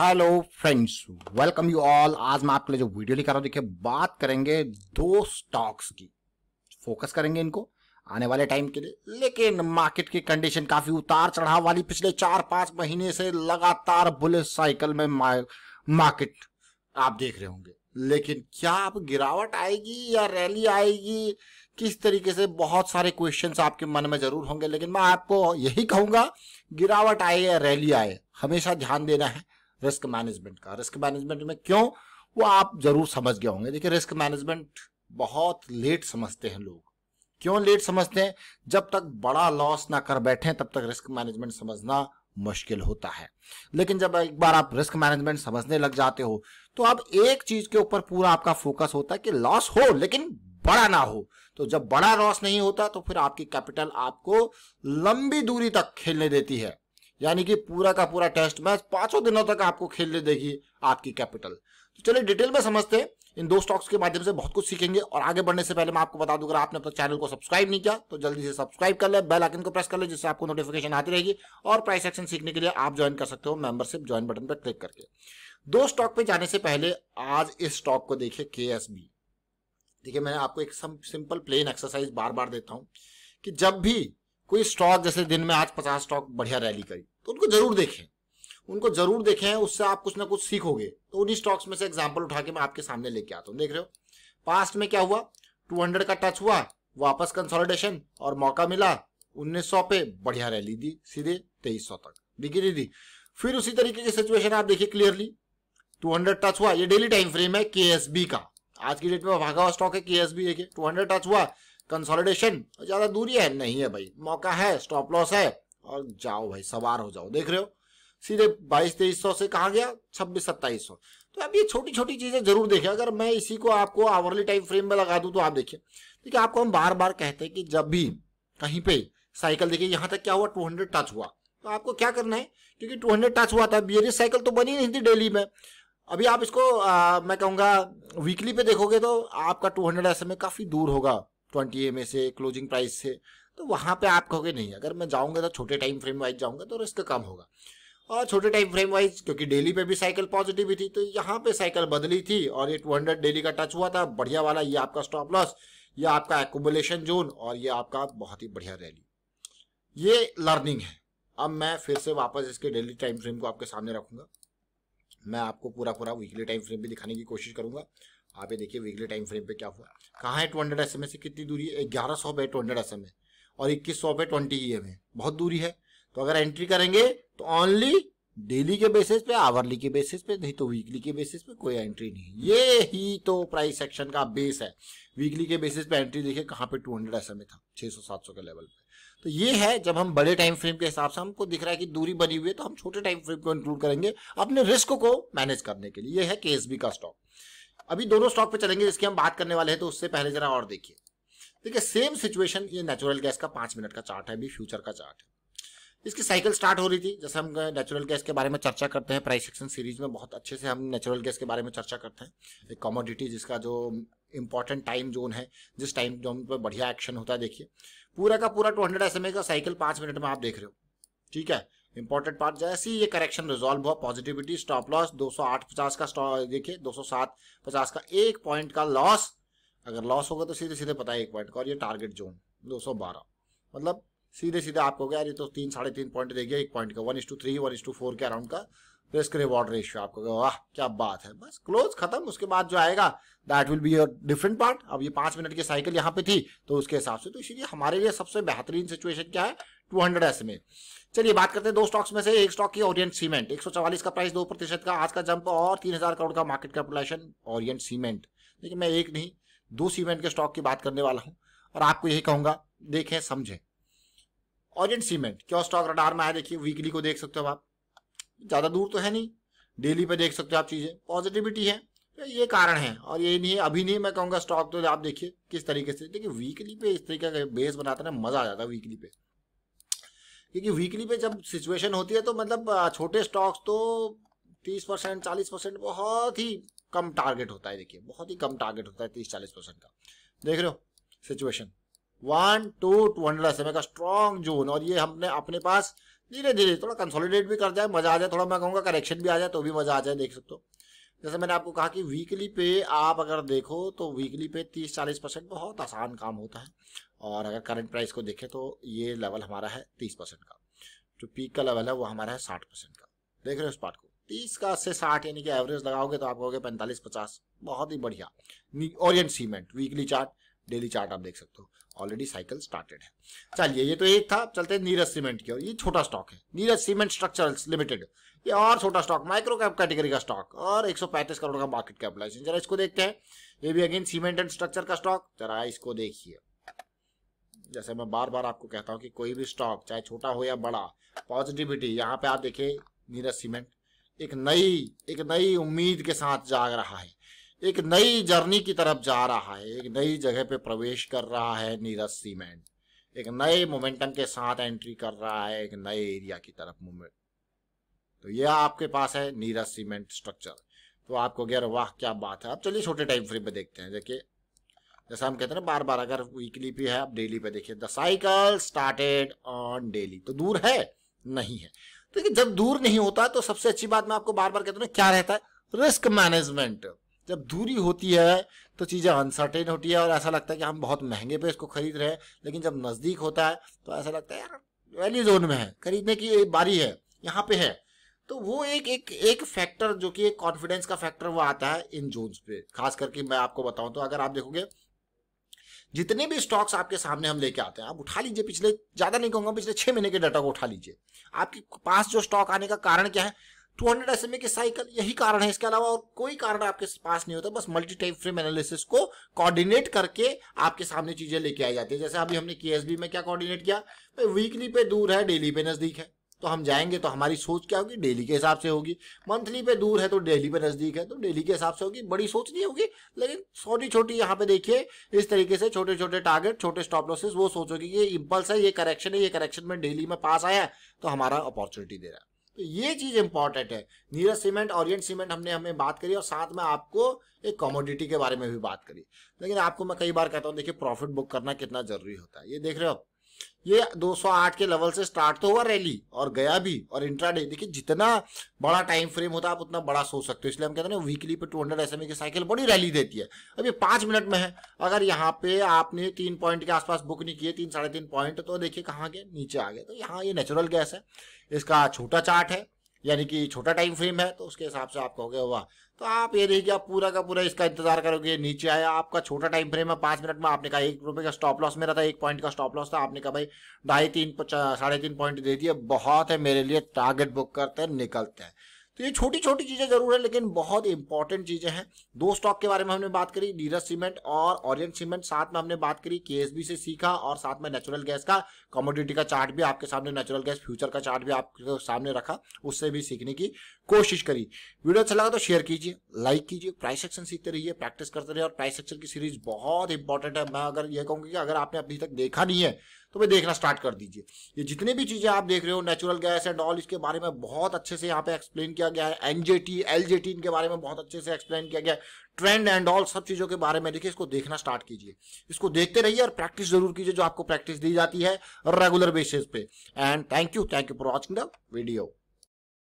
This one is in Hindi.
hello friends welcome you all आज मैं आपके लिए जो वीडियो लेकर रहा हूँ देखिए बात करेंगे दो स्टॉक्स की फोकस करेंगे इनको आने वाले टाइम के लिए लेकिन मार्केट की कंडीशन काफी उतार चढ़ाव वाली पिछले चार पांच महीने से लगातार बुलेट साइकिल में मार्केट आप देख रहे होंगे लेकिन क्या अब गिरावट आएगी या रैली आएगी किस तरीके से बहुत सारे क्वेश्चंस आपके मन में जरूर होंगे लेकिन मैं आपको यही कहूंगा गिरावट आए या रैली आए हमेशा ध्यान देना है रिस्क मैनेजमेंट का रिस्क मैनेजमेंट में क्यों वो आप जरूर समझ गए होंगे देखिए रिस्क मैनेजमेंट बहुत लेट समझते हैं लोग क्यों लेट समझते हैं जब तक बड़ा लॉस ना कर बैठे तब तक रिस्क मैनेजमेंट समझना मुश्किल होता है लेकिन जब एक बार आप रिस्क मैनेजमेंट समझने लग जाते हो तो आप एक चीज के ऊपर पूरा आपका फोकस होता है कि लॉस हो लेकिन बड़ा ना हो तो जब बड़ा लॉस नहीं होता तो फिर आपकी कैपिटल आपको लंबी दूरी तक खेलने देती है यानी कि पूरा का पूरा टेस्ट मैच पांचों दिनों तक आपको खेलने देगी आपकी कैपिटल तो चलिए डिटेल में समझते हैं इन दो स्टॉक्स के माध्यम से बहुत कुछ सीखेंगे और आगे बढ़ने से पहले मैं आपको बता दूंगा आपने आपने तक चैनल को सब्सक्राइब नहीं किया तो जल्दी से सब्सक्राइब कर ले बेल आइकन को प्रेस कर ले जिससे आपको नोटिफिकेशन आती रहेगी और प्राइस एक्शन सीखने के लिए आप ज्वाइन कर सकते हो मेंबरशिप ज्वाइन बटन पर क्लिक करके दो स्टॉक पे जाने से पहले आज इस स्टॉक को देखिए के देखिए मैं आपको एक सिंपल प्लेन एक्सरसाइज बार बार देता हूं कि जब भी कोई स्टॉक जैसे दिन में आज पचास स्टॉक बढ़िया रैली करी तो उनको जरूर देखें उनको जरूर देखें उससे आप कुछ ना कुछ सीखोगे तो उन्हीं स्टॉक्स में से एग्जाम्पल उठा के मैं आपके सामने लेके आता हूँ देख रहे हो पास्ट में क्या हुआ टू का टच हुआ वापस कंसोलिडेशन और मौका मिला उन्नीस पे बढ़िया रैली दी सीधे तेईस तक बिगिरी दी फिर उसी तरीके की सिचुएशन आप देखिए क्लियरली 200 टच हुआ ये डेली टाइम फ्रेम है के का आज की डेट में भागा हुआ स्टॉक है के एस देखिए टू टच हुआ कंसोलिडेशन ज्यादा दूरी है नहीं है भाई मौका है स्टॉप लॉस है और जाओ भाई सवार हो जाओ देख रहे हो सीधे बाईस तेईस सौ से कहा गया छब्बीस सत्ताईस सौ तो अब ये छोटी छोटी चीजें जरूर देखें अगर मैं इसी को आपको आवरली टाइम फ्रेम में लगा दूं तो आप देखिए देखिए आपको हम बार बार कहते हैं कि जब भी कहीं पे साइकिल देखिए यहाँ तक क्या हुआ टू हंड्रेड टच हुआ तो आपको क्या करना है क्योंकि टू हंड्रेड टच हुआ था बियरिस साइकिल e तो बनी नहीं थी डेली में अभी आप इसको आ, मैं कहूंगा वीकली पे देखोगे तो आपका टू हंड्रेड ऐसे में काफ़ी दूर होगा ट्वेंटी ए से क्लोजिंग प्राइस से तो वहाँ पे आप कहोगे नहीं अगर मैं जाऊँगा तो छोटे टाइम फ्रेम वाइज जाऊँगा तो रिस्क कम होगा और छोटे टाइम फ्रेम वाइज क्योंकि डेली पे भी साइकिल पॉजिटिव ही थी तो यहाँ पे साइकिल बदली थी और ये 200 डेली का टच हुआ था बढ़िया वाला ये आपका स्टॉप लॉस ये आपका एकोबलेशन जोन और ये आपका बहुत ही बढ़िया रैली ये लर्निंग है अब मैं फिर से वापस इसके डेली टाइम फ्रेम को आपके सामने रखूंगा मैं आपको पूरा पूरा वीकली टाइम फ्रेम भी दिखाने की कोशिश करूंगा आप ये देखिए वीकली टाइम फ्रेम पे क्या हुआ कहाँ है टू हंड्रेड एस एम से कितनी दूरी है ग्यारह सौ पे टू हंड्रेड एस एम और इक्कीस सौ पे ट्वेंटी ई एम बहुत दूरी है तो अगर एंट्री करेंगे तो ओनली डेली के बेसिस पे आवरली के बेसिस पे नहीं तो वीकली के बेसिस पे कोई एंट्री नहीं ये ही तो प्राइस सेक्शन का बेस है वीकली के बेसिस पे एंट्री देखिए कहाँ पे 200 हंड्रेड एस था 600-700 के लेवल पे तो ये है जब हम बड़े टाइम फ्रेम के हिसाब से हमको दिख रहा है कि दूरी बनी हुई है तो हम छोटे टाइम फ्रेम को इंक्लूड करेंगे अपने रिस्क को मैनेज करने के लिए ये है के का स्टॉक अभी दोनों स्टॉक पे चलेंगे जिसकी हम बात करने वाले हैं तो उससे पहले जरा और देखिए देखिए सेम सिचुएशन ये नेचुरल गैस का पांच मिनट का चार्ट है अभी फ्यूचर का चार्ट है इसकी साइकिल स्टार्ट हो रही थी जैसे हम नेचुरल गैस के बारे में चर्चा करते हैं प्राइस एक्शन सीरीज में बहुत अच्छे से हम नेचुरल गैस के बारे में चर्चा करते हैं एक कॉमोडिटी जिसका जो इंपॉर्टेंट टाइम जोन है जिस टाइम जोन पर बढ़िया एक्शन होता है देखिए पूरा का पूरा टू हंड्रेड एस का साइकिल पांच मिनट में आप देख रहे हो ठीक है इंपॉर्टेंट पार्ट जैसे ही ये करेक्शन रिजॉल्व हुआ पॉजिटिविटी स्टॉप लॉस 208 50 का देखिए 207 का एक पॉइंट का लॉस अगर लॉस होगा तो सीधे सीधे पता है एक पॉइंट का और ये टारगेट जोन 212 मतलब सीधे सीधे आपको क्या ये तो तीन साढ़े तीन पॉइंट दे गया एक पॉइंट का one is to three one is to four के अराउंड का रिस्क रिवॉर्ड रेशियो आपको वाह क्या बात है बस क्लोज खत्म उसके बाद जो आएगा that will be your different part अब ये पांच मिनट की साइकिल यहाँ पे थी तो उसके हिसाब से तो इसीलिए हमारे लिए सबसे बेहतरीन सिचुएशन क्या है टू हंड्रेड एस में चलिए बात करते हैं दो स्टॉक्स में से एक स्टॉक की ओरियंट सीमेंट एक सौ चवालीस का प्राइस दो प्रतिशत का आज का जंप और तीन हजार करोड़ का मार्केट कैपिटलाइजेशन ओरियंट सीमेंट देखिए मैं एक नहीं दो सीमेंट के स्टॉक की बात करने वाला हूँ और आपको यही कहूंगा देखें समझें ओरियंट सीमेंट क्यों स्टॉक रडार में आया देखिए वीकली को देख सकते हो आप ज़्यादा दूर तो है नहीं डेली पे देख सकते हो आप चीज़ें पॉजिटिविटी है तो ये कारण है और ये नहीं अभी नहीं मैं कहूंगा स्टॉक तो आप देखिए किस तरीके से देखिए वीकली पे इस तरीके का बेस बनाते ना मज़ा आ जाता है वीकली पे क्योंकि वीकली पे जब सिचुएशन होती है तो मतलब छोटे स्टॉक्स तो तीस परसेंट चालीस परसेंट बहुत ही कम टारगेट होता है देखिए बहुत ही कम टारगेट होता है तीस चालीस परसेंट का देख रहे हो situation one two two hundred S का स्ट्रॉन्ग जोन और ये हमने अपने पास धीरे धीरे थोड़ा कंसोलिडेट भी कर जाए मजा आ जाए थोड़ा मैं कहूँगा करेक्शन भी आ जाए तो भी मजा आ जाए देख सकते हो जैसे मैंने आपको कहा कि वीकली पे आप अगर देखो तो वीकली पे 30-40 परसेंट बहुत आसान काम होता है और अगर करंट प्राइस को देखें तो ये लेवल हमारा है तीस परसेंट का जो पीक का लेवल है वो हमारा है साठ परसेंट का देख रहे हो उस पार्ट को तीस का से साठ यानी कि एवरेज लगाओगे तो आप कहोगे पैंतालीस पचास बहुत ही बढ़िया Orient Cement weekly chart daily chart आप देख सकते हो ऑलरेडी साइकिल स्टार्टेड है चलिए ये तो एक था चलते हैं नीरज सीमेंट की और ये छोटा स्टॉक है नीरज सीमेंट स्ट्रक्चर लिमिटेड ये और छोटा स्टॉक माइक्रो कैप कैटेगरी का स्टॉक और एक करोड़ का मार्केट कैपिटलाइजेशन जरा इसको देखते हैं ये भी अगेन सीमेंट एंड स्ट्रक्चर का स्टॉक जरा इसको देखिए जैसे मैं बार बार आपको कहता हूँ कि कोई भी स्टॉक चाहे छोटा हो या बड़ा पॉजिटिविटी यहाँ पे आप देखिए नीरज सीमेंट एक नई एक नई उम्मीद के साथ जाग रहा है एक नई जर्नी की तरफ जा रहा है एक नई जगह पे प्रवेश कर रहा है नीरज सीमेंट एक नए मोमेंटम के साथ एंट्री कर रहा है एक नए एरिया की तरफ मूवमेंट तो यह आपके पास है नीरज सीमेंट स्ट्रक्चर तो आपको गैर वाह क्या बात है अब चलिए छोटे टाइम फ्रेम पे देखते हैं देखिए जैसा हम कहते हैं बार बार अगर वीकली पे है आप डेली पे देखिए the cycle started on daily तो दूर है नहीं है तो जब दूर नहीं होता तो सबसे अच्छी बात मैं आपको बार बार कहता हूँ क्या रहता है रिस्क मैनेजमेंट जब दूरी होती है तो चीज़ें अनसर्टेन होती है और ऐसा लगता है कि हम बहुत महंगे पे इसको खरीद रहे हैं लेकिन जब नज़दीक होता है तो ऐसा लगता है यार वैल्यू जोन में है खरीदने की बारी है यहाँ पे है तो वो एक एक एक फैक्टर जो कि एक कॉन्फिडेंस का फैक्टर वो आता है इन जोन पे खास करके मैं आपको बताऊं तो अगर आप देखोगे जितने भी स्टॉक्स आपके सामने हम लेके आते हैं आप उठा लीजिए पिछले ज़्यादा नहीं कहूंगा पिछले छह महीने के डाटा को उठा लीजिए आपके पास जो स्टॉक आने का कारण क्या है टू हंड्रेड एस की साइकिल यही कारण है इसके अलावा और कोई कारण आपके पास नहीं होता बस मल्टी टाइप फ्रेम एनालिसिस को कोऑर्डिनेट करके आपके सामने चीजें लेके आई जाती है जैसे अभी हमने के में क्या कोऑर्डिनेट किया भाई वीकली पे दूर है डेली पे नजदीक है तो हम जाएंगे तो हमारी सोच क्या होगी डेली के हिसाब से होगी मंथली पे दूर है तो डेली पे नज़दीक है तो डेली के हिसाब से होगी बड़ी सोच नहीं होगी लेकिन छोटी छोटी यहाँ पे देखिए इस तरीके से छोटे छोटे टारगेट छोटे स्टॉप लॉसेस वो सोचोगे ये इम्पल्स है ये करेक्शन है ये करेक्शन में डेली में पास आया तो हमारा अपॉर्चुनिटी दे रहा है तो ये चीज इंपॉर्टेंट है नीरज सीमेंट ऑरियंट सीमेंट हमने हमें बात करी और साथ में आपको एक कमोडिटी के बारे में भी बात करी लेकिन आपको मैं कई बार कहता हूँ देखिए प्रॉफिट बुक करना कितना जरूरी होता है ये देख रहे हो ये 208 के लेवल से स्टार्ट तो हुआ रैली और गया भी और इंट्राडे देखिए जितना बड़ा टाइम फ्रेम होता है आप उतना बड़ा सोच सकते हो इसलिए हम कहते हैं वीकली पे 200 हंड्रेड e की साइकिल बड़ी रैली देती है अब ये पाँच मिनट में है अगर यहाँ पे आपने तीन पॉइंट के आसपास बुक नहीं किए तीन साढ़े तीन पॉइंट तो देखिए कहाँ गए नीचे आ गए तो यहाँ ये नेचुरल गैस है इसका छोटा चार्ट है यानी कि छोटा टाइम फ्रेम है तो उसके हिसाब से आप कहोगे वाह तो आप ये देखिए आप पूरा का पूरा इसका इंतजार करोगे नीचे आया आपका छोटा टाइम फ्रेम है पांच मिनट में आपने कहा एक रुपये का स्टॉप लॉस मेरा था एक पॉइंट का स्टॉप लॉस था आपने कहा भाई ढाई तीन साढ़े तीन पॉइंट दे दिए बहुत है मेरे लिए टारगेट बुक करते हैं निकलते हैं तो ये छोटी छोटी चीज़ें जरूर है लेकिन बहुत इंपॉर्टेंट चीज़ें हैं दो स्टॉक के बारे में हमने बात करी नीरज सीमेंट और ऑरियन सीमेंट साथ में हमने बात करी के से सीखा और साथ में नेचुरल गैस का कमोडिटी का चार्ट भी आपके सामने नेचुरल गैस फ्यूचर का चार्ट भी आपके सामने रखा उससे भी सीखने की कोशिश करी वीडियो अच्छा लगा तो शेयर कीजिए लाइक कीजिए प्राइस एक्शन सीखते रहिए प्रैक्टिस करते रहिए और प्राइस एक्शन की सीरीज बहुत इंपॉर्टेंट है मैं अगर ये कहूंगी कि अगर आपने अभी तक देखा नहीं है तो भाई देखना स्टार्ट कर दीजिए ये जितनी भी चीज़ें आप देख रहे हो नेचुरल गैस एंड ऑल इसके बारे में बहुत अच्छे से यहाँ पे एक्सप्लेन किया गया है N J T L J T इनके बारे में बहुत अच्छे से एक्सप्लेन किया गया है ट्रेंड एंड ऑल सब चीज़ों के बारे में देखिए इसको देखना स्टार्ट कीजिए इसको देखते रहिए और प्रैक्टिस जरूर कीजिए जो आपको प्रैक्टिस दी जाती है रेगुलर बेसिस पे and thank you thank you for watching the video